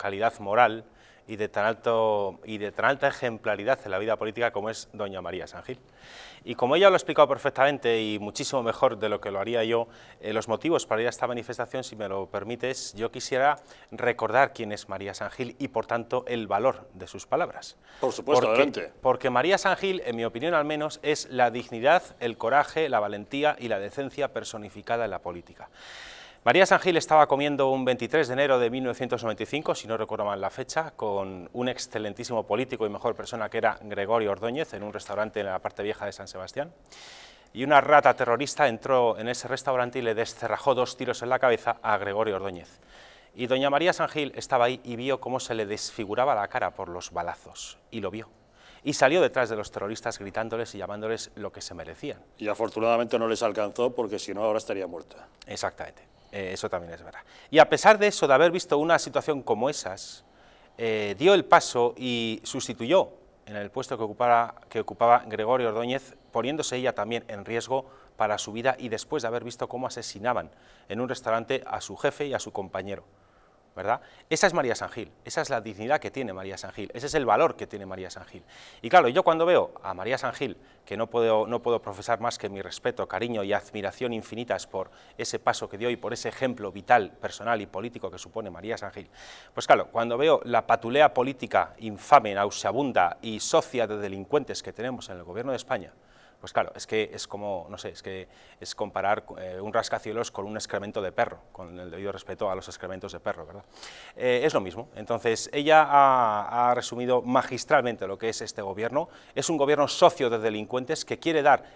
calidad moral y de, tan alto, y de tan alta ejemplaridad en la vida política como es doña María Sangil. Y como ella lo ha explicado perfectamente y muchísimo mejor de lo que lo haría yo, eh, los motivos para ir a esta manifestación, si me lo permites, yo quisiera recordar quién es María Sangil y por tanto el valor de sus palabras. Por supuesto, adelante. Porque María Sangil en mi opinión al menos, es la dignidad, el coraje, la valentía y la decencia personificada en la política. María Sangil estaba comiendo un 23 de enero de 1995, si no recuerdo mal la fecha, con un excelentísimo político y mejor persona que era Gregorio Ordóñez en un restaurante en la parte vieja de San Sebastián. Y una rata terrorista entró en ese restaurante y le descerrajó dos tiros en la cabeza a Gregorio Ordóñez. Y doña María Sangil estaba ahí y vio cómo se le desfiguraba la cara por los balazos. Y lo vio y salió detrás de los terroristas gritándoles y llamándoles lo que se merecían. Y afortunadamente no les alcanzó porque si no ahora estaría muerta. Exactamente. Eh, eso también es verdad. Y a pesar de eso, de haber visto una situación como esas, eh, dio el paso y sustituyó en el puesto que ocupaba Gregorio Ordóñez, poniéndose ella también en riesgo para su vida y después de haber visto cómo asesinaban en un restaurante a su jefe y a su compañero. ¿verdad? Esa es María Sangil esa es la dignidad que tiene María San Gil, ese es el valor que tiene María Sangil Y claro, yo cuando veo a María Sangil que no puedo, no puedo profesar más que mi respeto, cariño y admiración infinitas por ese paso que dio y por ese ejemplo vital, personal y político que supone María San pues claro, cuando veo la patulea política infame, nauseabunda y socia de delincuentes que tenemos en el gobierno de España, pues claro, es que es como, no sé, es que es comparar eh, un rascacielos con un excremento de perro, con el debido respeto a los excrementos de perro, ¿verdad? Eh, es lo mismo. Entonces, ella ha resumido magistralmente lo que es este gobierno. Es un gobierno socio de delincuentes que quiere dar